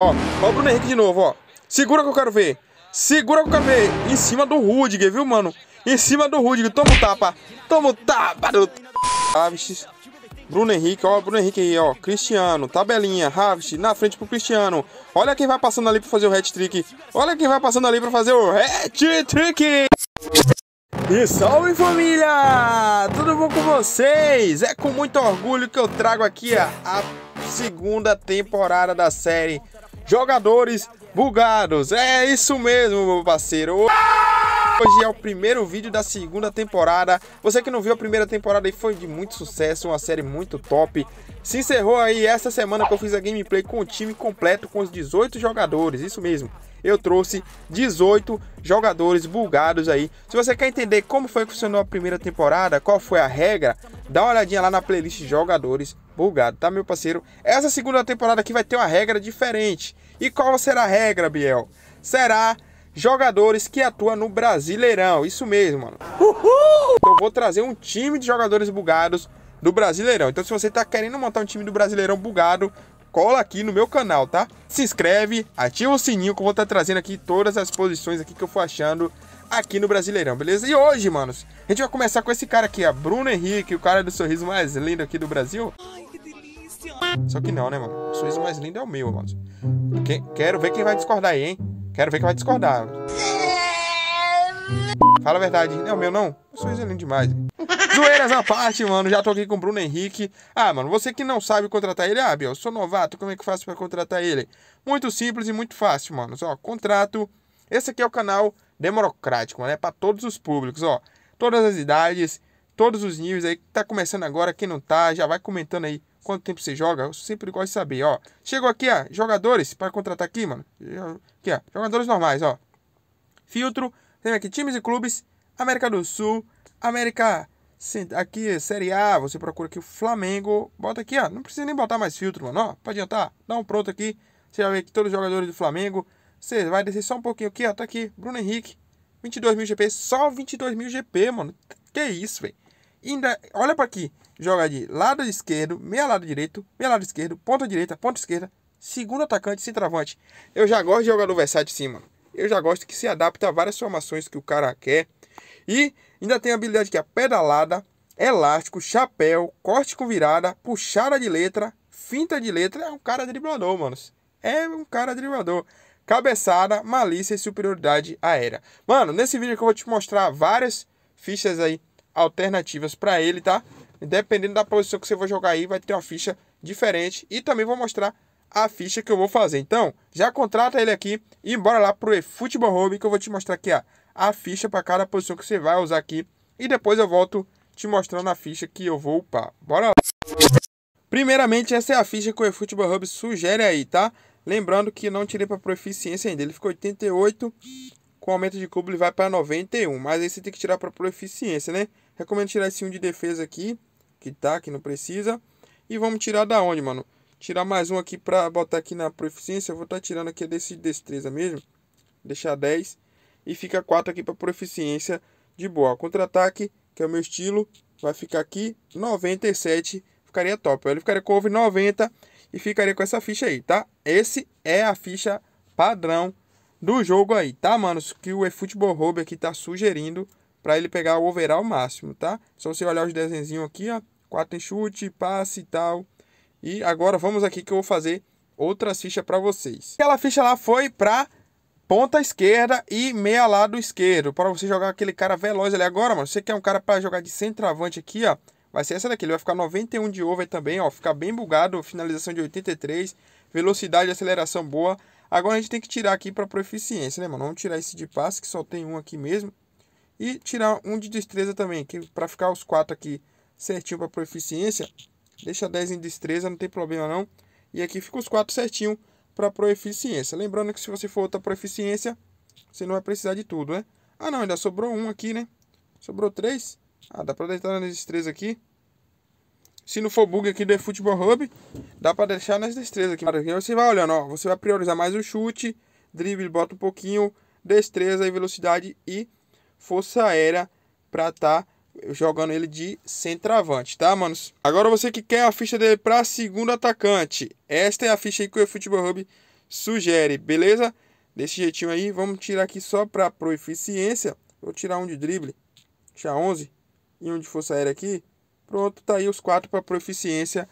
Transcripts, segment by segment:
Ó, ó o Bruno Henrique de novo, ó. Segura que eu quero ver. Segura que eu quero ver. Em cima do Rudiger, viu, mano? Em cima do Rudiger. Toma o tapa. Toma o tapa do... Havertz. Bruno Henrique, ó, Bruno Henrique aí, ó. Cristiano, tabelinha, Havertz, na frente pro Cristiano. Olha quem vai passando ali pra fazer o hat-trick. Olha quem vai passando ali pra fazer o hat-trick. E salve família! Tudo bom com vocês? É com muito orgulho que eu trago aqui a segunda temporada da série jogadores bugados. É isso mesmo, meu parceiro. Ah! Hoje é o primeiro vídeo da segunda temporada. Você que não viu a primeira temporada e foi de muito sucesso, uma série muito top. Se encerrou aí essa semana que eu fiz a gameplay com o time completo, com os 18 jogadores, isso mesmo. Eu trouxe 18 jogadores bulgados aí. Se você quer entender como foi que funcionou a primeira temporada, qual foi a regra, dá uma olhadinha lá na playlist Jogadores Bulgados, tá, meu parceiro? Essa segunda temporada aqui vai ter uma regra diferente. E qual será a regra, Biel? Será jogadores que atuam no Brasileirão. Isso mesmo, mano. Uhul! Então vou trazer um time de jogadores bugados do Brasileirão. Então se você tá querendo montar um time do Brasileirão bugado, cola aqui no meu canal, tá? Se inscreve, ativa o sininho que eu vou estar tá trazendo aqui todas as posições aqui que eu for achando aqui no Brasileirão, beleza? E hoje, manos, a gente vai começar com esse cara aqui, ó, Bruno Henrique, o cara do sorriso mais lindo aqui do Brasil. Ai, que delícia! Só que não, né, mano? O sorriso mais lindo é o meu, mano. Quero ver quem vai discordar aí, hein? Quero ver que vai discordar. Fala a verdade. Não, é meu não. Eu sou excelente demais. Zoeiras à parte, mano. Já tô aqui com o Bruno Henrique. Ah, mano, você que não sabe contratar ele, ah, Biel, sou novato, como é que faço para contratar ele? Muito simples e muito fácil, mano. Só contrato. Esse aqui é o canal democrático, né? Para todos os públicos, ó. Todas as idades, todos os níveis aí. Tá começando agora, quem não tá, já vai comentando aí quanto tempo você joga, eu sempre gosto de saber, ó. Chegou aqui, ó, jogadores, para contratar aqui, mano. Aqui, ó, jogadores normais, ó. Filtro, tem aqui times e clubes, América do Sul, América... Aqui, Série A, você procura aqui o Flamengo, bota aqui, ó, não precisa nem botar mais filtro, mano, ó, pode adiantar, dá um pronto aqui, você vai ver que todos os jogadores do Flamengo, você vai descer só um pouquinho aqui, ó, tá aqui, Bruno Henrique, 22 mil GP, só 22 mil GP, mano, que isso, velho. Ainda, olha para aqui, joga de lado esquerdo, meia lado direito, meia lado esquerdo, ponta direita, ponta esquerda, segundo atacante, centroavante. Eu já gosto de jogador versátil cima. Eu já gosto que se adapta a várias formações que o cara quer. E ainda tem a habilidade que é pedalada, elástico, chapéu, corte com virada, puxada de letra, finta de letra. É um cara driblador, manos. É um cara driblador cabeçada, malícia e superioridade aérea. Mano, nesse vídeo que eu vou te mostrar várias fichas aí alternativas para ele, tá? dependendo da posição que você for jogar aí, vai ter uma ficha diferente. E também vou mostrar a ficha que eu vou fazer. Então, já contrata ele aqui e bora lá pro eFootball Home que eu vou te mostrar aqui a, a ficha para cada posição que você vai usar aqui. E depois eu volto te mostrando a ficha que eu vou upar. Bora lá. Primeiramente, essa é a ficha que o eFootball Hub sugere aí, tá? Lembrando que não tirei para proficiência ainda. Ele ficou 88, com aumento de cubo ele vai para 91. Mas aí você tem que tirar para proficiência, né? Recomendo tirar esse 1 de defesa aqui que tá, que não precisa. E vamos tirar da onde, mano? Tirar mais um aqui pra botar aqui na proficiência. Eu vou estar tá tirando aqui desse destreza mesmo. Deixar 10. E fica 4 aqui pra proficiência de boa. Contra-ataque, que é o meu estilo, vai ficar aqui 97. Ficaria top. Ele ficaria com over 90 e ficaria com essa ficha aí, tá? Esse é a ficha padrão do jogo aí, tá, mano? Que o eFootball Hub aqui tá sugerindo para ele pegar o overall máximo, tá? Só você olhar os desenhos aqui, ó, quatro em chute, passe e tal. E agora vamos aqui que eu vou fazer outras fichas para vocês. Aquela ficha lá foi para ponta esquerda e meia lado esquerdo, para você jogar aquele cara veloz ali agora, mano. Você quer um cara para jogar de centroavante aqui, ó, vai ser essa daqui, ele vai ficar 91 de over também, ó, ficar bem bugado, finalização de 83, velocidade, e aceleração boa. Agora a gente tem que tirar aqui para proficiência, né, mano? Vamos tirar esse de passe que só tem um aqui mesmo. E tirar um de destreza também, que para ficar os quatro aqui certinho para proeficiência, deixa 10 em destreza, não tem problema não. E aqui fica os quatro certinho para proeficiência. Lembrando que se você for outra proeficiência, você não vai precisar de tudo, né? Ah não, ainda sobrou um aqui, né? Sobrou três. Ah, dá para deixar na destreza aqui. Se não for bug aqui do Futebol Hub, dá para deixar nas destrezas aqui. agora você vai olhando, ó, você vai priorizar mais o chute, drible, bota um pouquinho, destreza e velocidade e Força Aérea para estar tá jogando ele de centroavante, tá, manos? Agora você que quer a ficha dele para segundo atacante. Esta é a ficha aí que o Futebol Hub sugere, beleza? Desse jeitinho aí, vamos tirar aqui só para proficiência, Vou tirar um de drible, deixar 11 e um de força aérea aqui. Pronto, tá aí os quatro para proficiência,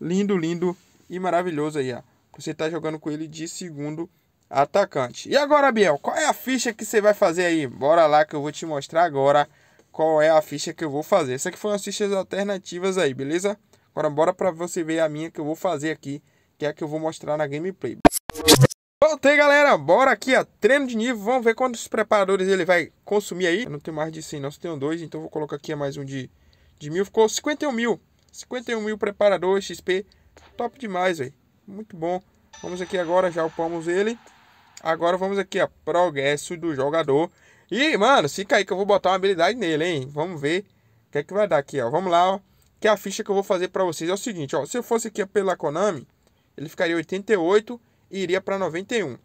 Lindo, lindo e maravilhoso aí, ó. Você tá jogando com ele de segundo atacante atacante. E agora, Biel, qual é a ficha que você vai fazer aí? Bora lá que eu vou te mostrar agora qual é a ficha que eu vou fazer. Essa aqui foram as fichas alternativas aí, beleza? Agora bora para você ver a minha que eu vou fazer aqui, que é a que eu vou mostrar na gameplay. Voltei, galera. Bora aqui, ó. Treino de nível. Vamos ver quantos preparadores ele vai consumir aí. Eu não tenho mais de 100, não. Só tenho dois, então vou colocar aqui mais um de, de mil. Ficou 51 mil. 51 mil preparadores, XP. Top demais, velho. Muito bom. Vamos aqui agora, já upamos ele. Agora vamos aqui, ó. Progresso do jogador. E, mano, fica aí que eu vou botar uma habilidade nele, hein? Vamos ver o que é que vai dar aqui, ó. Vamos lá, ó. Que a ficha que eu vou fazer pra vocês é o seguinte, ó. Se eu fosse aqui pela Konami, ele ficaria 88 e iria pra 91.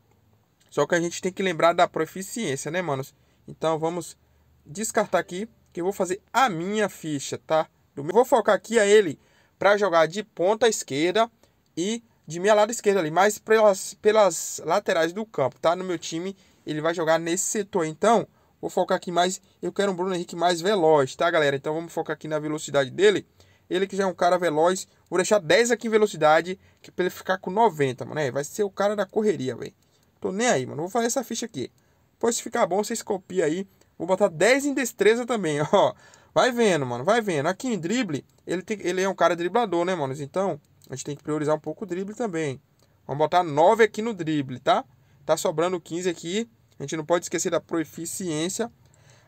Só que a gente tem que lembrar da proficiência, né, manos? Então vamos descartar aqui, que eu vou fazer a minha ficha, tá? Eu vou focar aqui a ele pra jogar de ponta esquerda e de minha lado esquerdo ali, mas pelas, pelas laterais do campo, tá? No meu time, ele vai jogar nesse setor. Então, vou focar aqui mais. Eu quero um Bruno Henrique mais veloz, tá, galera? Então, vamos focar aqui na velocidade dele. Ele que já é um cara veloz. Vou deixar 10 aqui em velocidade, que é pra ele ficar com 90, mano. É, vai ser o cara da correria, velho. Tô nem aí, mano. Vou fazer essa ficha aqui. Depois, se ficar bom, vocês copiam aí. Vou botar 10 em destreza também, ó. Vai vendo, mano. Vai vendo. Aqui em drible, ele, tem, ele é um cara driblador, né, mano? Então, a gente tem que priorizar um pouco o drible também. Vamos botar 9 aqui no drible, tá? Tá sobrando 15 aqui. A gente não pode esquecer da proficiência.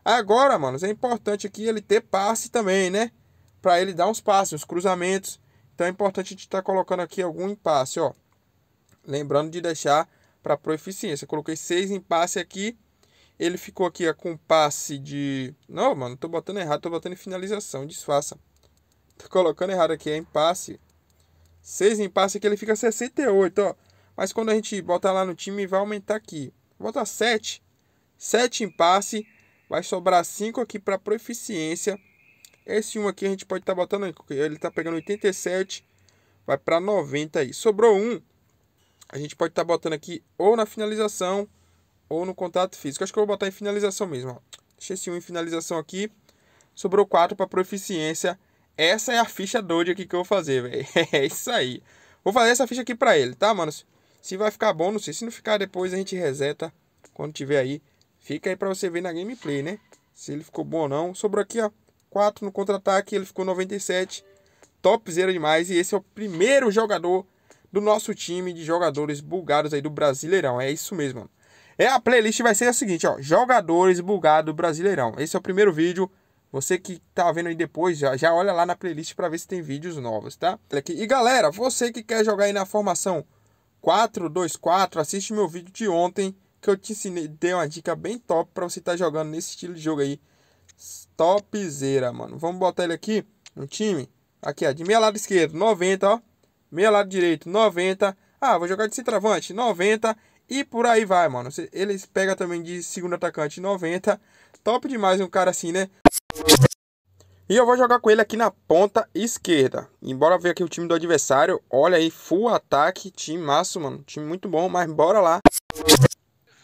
Agora, mano, é importante aqui ele ter passe também, né? Para ele dar uns passes, uns cruzamentos. Então é importante a gente estar tá colocando aqui algum impasse, ó. Lembrando de deixar para proeficiência. Coloquei 6 em passe aqui. Ele ficou aqui ó, com passe de... Não, mano, tô botando errado, tô botando em finalização, disfarça. Tô colocando errado aqui, é em passe. 6 em passe que ele fica 68, ó. Mas quando a gente botar lá no time, vai aumentar aqui. Bota 7. 7 em passe. Vai sobrar 5 aqui para proficiência. Esse 1 aqui a gente pode estar tá botando. Ele está pegando 87. Vai para 90 aí. Sobrou 1. A gente pode estar tá botando aqui ou na finalização ou no contato físico. Acho que eu vou botar em finalização mesmo. Ó. Deixa esse 1 em finalização aqui. Sobrou 4 para proficiência. Essa é a ficha doide aqui que eu vou fazer, velho. É isso aí. Vou fazer essa ficha aqui pra ele, tá, mano? Se vai ficar bom, não sei. Se não ficar, depois a gente reseta. Quando tiver aí, fica aí pra você ver na gameplay, né? Se ele ficou bom ou não. Sobrou aqui, ó. 4 no contra-ataque, ele ficou 97. Topzera demais. E esse é o primeiro jogador do nosso time de jogadores bugados aí do Brasileirão. É isso mesmo, mano. É, a playlist vai ser a seguinte, ó. Jogadores bugados do Brasileirão. Esse é o primeiro vídeo. Você que tá vendo aí depois, já, já olha lá na playlist para ver se tem vídeos novos, tá? E galera, você que quer jogar aí na formação 4-2-4, assiste meu vídeo de ontem que eu te ensinei, dei uma dica bem top para você estar tá jogando nesse estilo de jogo aí. Topzera, mano. Vamos botar ele aqui no time. Aqui, ó, de meia lado esquerdo, 90, ó. Meia lado direito, 90. Ah, vou jogar de centroavante, 90. E por aí vai, mano. Ele pega também de segundo atacante, 90. Top demais um cara assim, né? E eu vou jogar com ele aqui na ponta esquerda. Embora ver aqui o time do adversário. Olha aí, full ataque. Time massa, mano. Time muito bom, mas bora lá.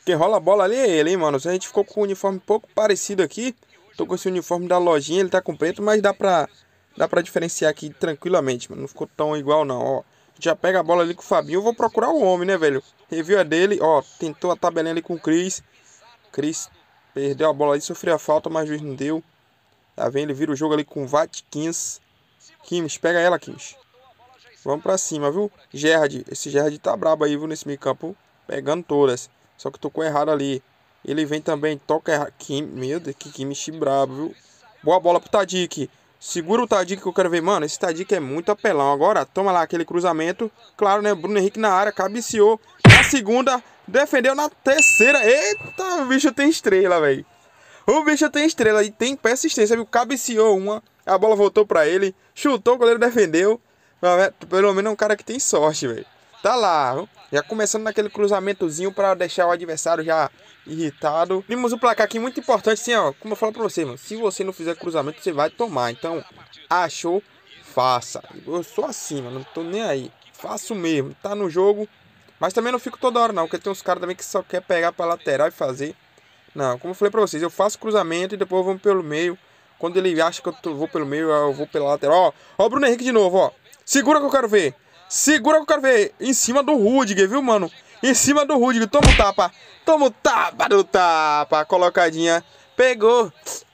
Quem rola a bola ali é ele, hein, mano. Se a gente ficou com o um uniforme pouco parecido aqui. Tô com esse uniforme da lojinha, ele tá com preto, mas dá pra, dá pra diferenciar aqui tranquilamente, mano. Não ficou tão igual, não, ó. Já pega a bola ali com o Fabinho. Eu vou procurar o homem, né, velho? Review a é dele, ó. Tentou a tabelinha ali com o Cris. Cris Perdeu a bola ali, sofreu a falta, mas o juiz não deu. Tá vendo? Ele vira o jogo ali com Vatkins. Kimes, pega ela, Kimes. Vamos pra cima, viu? Gerard. Esse Gerard tá brabo aí, viu, nesse meio campo. Pegando todas. Só que tocou errado ali. Ele vem também, toca errado. Kim, meu Deus, que Kimmich brabo, viu? Boa bola pro Tadic. Segura o Tadic que eu quero ver. Mano, esse Tadic é muito apelão. Agora, toma lá aquele cruzamento. Claro, né? Bruno Henrique na área, cabeceou. Na segunda, Defendeu na terceira. Eita, o bicho tem estrela, velho. O bicho tem estrela e tem persistência, viu? Cabeceou uma, a bola voltou para ele, chutou, o goleiro defendeu. Pelo menos é um cara que tem sorte, velho. Tá lá, já começando naquele cruzamentozinho para deixar o adversário já irritado. Vimos o um placar aqui muito importante, assim, ó. Como eu falo pra você, mano, se você não fizer cruzamento, você vai tomar. Então, achou, faça. Eu sou assim, mano, não tô nem aí. Faço mesmo, tá no jogo, mas também não fico toda hora, não, porque tem uns caras também que só quer pegar pra lateral e fazer. Não, como eu falei pra vocês, eu faço cruzamento e depois vou pelo meio. Quando ele acha que eu tô, vou pelo meio, eu vou pela lateral. Ó, ó o Bruno Henrique de novo, ó. Segura que eu quero ver. Segura que eu quero ver. Em cima do Rudiger, viu, mano? Em cima do Rudiger. Toma o tapa. Toma o tapa do tapa. Colocadinha. Pegou.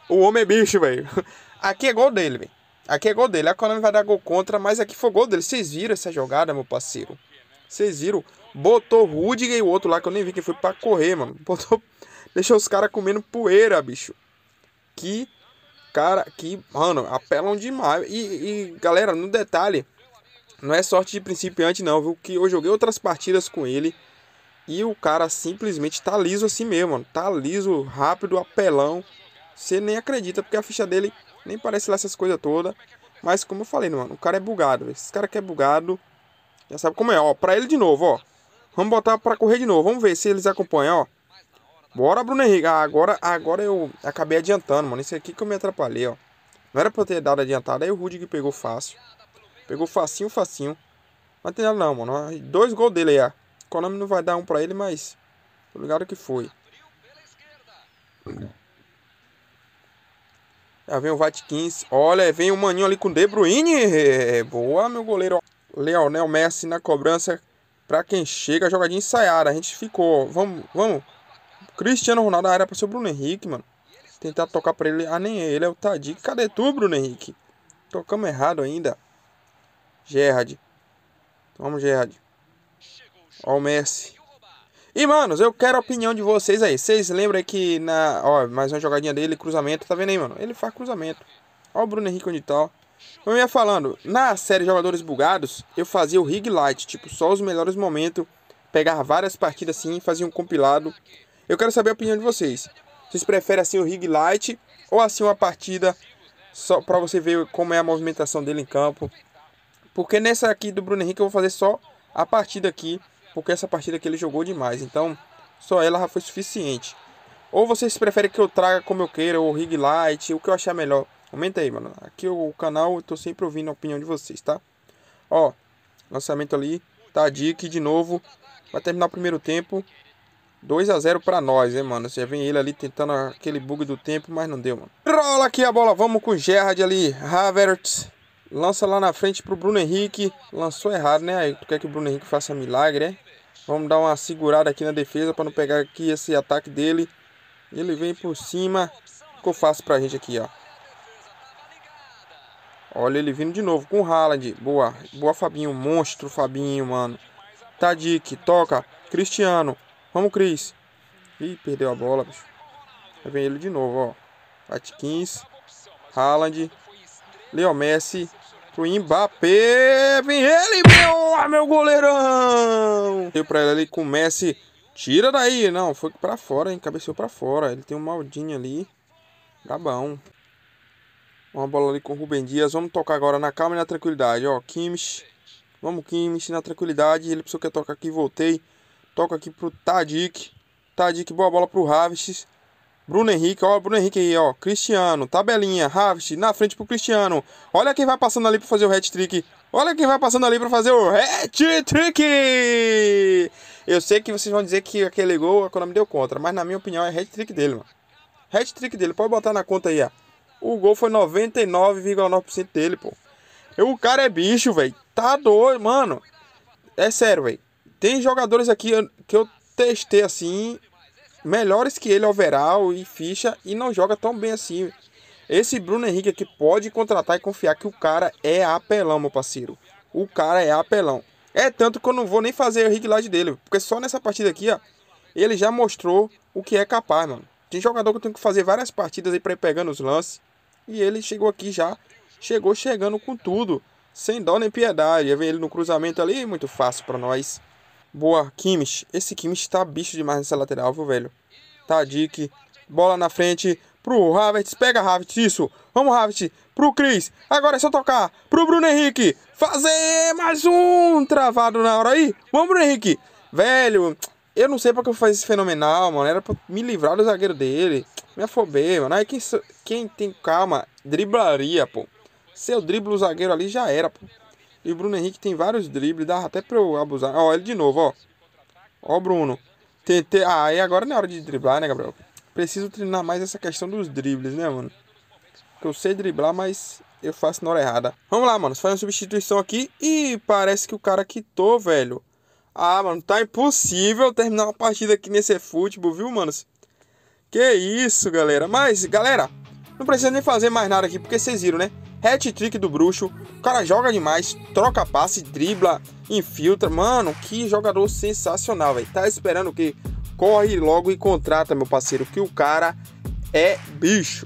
O homem é bicho, velho. Aqui é gol dele, velho. Aqui é gol dele. A Konami vai dar gol contra, mas aqui foi gol dele. Vocês viram essa jogada, meu parceiro? Vocês viram? Botou Rudiger e o outro lá que eu nem vi quem foi pra correr, mano. Botou, deixou os caras comendo poeira, bicho. Que cara, que, mano, apelam demais. E, e galera, no detalhe, não é sorte de principiante, não, viu? Que eu joguei outras partidas com ele. E o cara simplesmente tá liso assim mesmo, mano. Tá liso, rápido, apelão. Você nem acredita, porque a ficha dele nem parece lá essas coisas todas. Mas como eu falei, mano, o cara é bugado. Esse cara que é bugado, já sabe como é. Ó, pra ele de novo, ó. Vamos botar para correr de novo. Vamos ver se eles acompanham, ó. Bora, Bruno Henrique. Ah, agora, agora eu acabei adiantando, mano. Isso aqui que eu me atrapalhei, ó. Não era pra ter dado adiantada. Aí o que pegou fácil. Pegou facinho, facinho. Mas tem nada não, mano. Dois gols dele aí, ó. Konami não vai dar um pra ele, mas... Tô ligado que foi. Já vem o Vatkins. Olha, vem o Maninho ali com o De Bruyne. Boa, meu goleiro. Leonel Messi na cobrança para quem chega, jogadinha ensaiada. A gente ficou, vamos, vamos. Cristiano Ronaldo, a área para o Bruno Henrique, mano. Tentar tocar para ele, ah, nem ele, é o Tadic. Cadê tu, Bruno Henrique? Tocamos errado ainda. Gerard. Vamos, Gerard. Ó o Messi. E, manos, eu quero a opinião de vocês aí. Vocês lembram aí que na... Ó, mais uma jogadinha dele, cruzamento. Tá vendo aí, mano? Ele faz cruzamento. Ó o Bruno Henrique onde tá, ó eu ia falando, na série Jogadores Bugados, eu fazia o Rig Light, tipo, só os melhores momentos, pegar várias partidas assim fazia um compilado. Eu quero saber a opinião de vocês. Vocês preferem assim o Rig Light ou assim uma partida só para você ver como é a movimentação dele em campo? Porque nessa aqui do Bruno Henrique eu vou fazer só a partida aqui, porque essa partida que ele jogou demais, então só ela já foi suficiente. Ou vocês preferem que eu traga como eu queira, o Rig Light, o que eu achar melhor. Comenta aí, mano. Aqui é o canal, eu tô sempre ouvindo a opinião de vocês, tá? Ó, lançamento ali, tá dica de novo. Vai terminar o primeiro tempo. 2 a 0 para nós, hein, mano? Você vem ele ali tentando aquele bug do tempo, mas não deu, mano. Rola aqui a bola, vamos com o Gerrard ali. Havertz lança lá na frente pro Bruno Henrique. Lançou errado, né? Aí tu quer que o Bruno Henrique faça milagre, né? Vamos dar uma segurada aqui na defesa para não pegar aqui esse ataque dele. Ele vem por cima. Ficou fácil pra gente aqui, ó. Olha ele vindo de novo com o Haaland. Boa, boa Fabinho, monstro Fabinho, mano. Tadic, toca. Cristiano. Vamos, Cris. Ih, perdeu a bola, bicho. Aí vem ele de novo, ó. Atkins. Haaland. Leo Messi. Pro Mbappé. Vem ele, meu, ah, meu goleirão. Deu pra ele ali com o Messi. Tira daí. Não, foi pra fora, hein. Cabeceou pra fora. Ele tem um maldinho ali. Tá bom. Uma bola ali com o Rubem Dias. Vamos tocar agora na calma e na tranquilidade. Ó, Kimish Vamos, Kimish na tranquilidade. Ele precisou que tocar aqui, voltei. Toca aqui pro Tadic. Tadic, boa bola pro Ravis. Bruno Henrique, ó, Bruno Henrique aí, ó. Cristiano, tabelinha, Ravis, na frente pro Cristiano. Olha quem vai passando ali pra fazer o hat-trick. Olha quem vai passando ali pra fazer o hat-trick! Eu sei que vocês vão dizer que aquele gol a Konami deu contra, mas na minha opinião é hat-trick dele, mano. Hat-trick dele, pode botar na conta aí, ó. O gol foi 99,9% dele, pô. O cara é bicho, velho. Tá doido, mano. É sério, velho. Tem jogadores aqui que eu testei assim, melhores que ele, overall e ficha, e não joga tão bem assim. Esse Bruno Henrique aqui pode contratar e confiar que o cara é apelão, meu parceiro. O cara é apelão. É tanto que eu não vou nem fazer o reglade dele, porque só nessa partida aqui, ó, ele já mostrou o que é capaz, mano. Tem jogador que eu tenho que fazer várias partidas aí pra ir pegando os lances. E ele chegou aqui já, chegou chegando com tudo, sem dó nem piedade. Eu vi ele no cruzamento ali, muito fácil para nós. Boa, Kimmich. Esse Kimmich tá bicho demais nessa lateral, viu, velho? Tá, Dick bola na frente pro Havertz, pega Havertz, isso. Vamos, Havertz, pro Cris. Agora é só tocar pro Bruno Henrique. Fazer mais um travado na hora aí. Vamos, Bruno Henrique. Velho, eu não sei porque eu fiz esse fenomenal, mano. Era pra me livrar do zagueiro dele. Me afobei, mano. Aí quem, quem tem calma, driblaria, pô. Se eu drible o zagueiro ali, já era, pô. E o Bruno Henrique tem vários dribles, dá até pra eu abusar. Ó, ele de novo, ó. Ó, Bruno. Tentei. Ah, e agora não é hora de driblar, né, Gabriel? Preciso treinar mais essa questão dos dribles, né, mano? Que eu sei driblar, mas eu faço na hora errada. Vamos lá, mano. Faz uma substituição aqui. E parece que o cara quitou, velho. Ah, mano, tá impossível terminar uma partida aqui nesse futebol, viu, manos? Que isso, galera. Mas, galera, não precisa nem fazer mais nada aqui, porque vocês viram, né? Hat-trick do bruxo. O cara joga demais, troca passe, dribla, infiltra. Mano, que jogador sensacional, velho. Tá esperando o quê? Corre logo e contrata, meu parceiro, que o cara é bicho.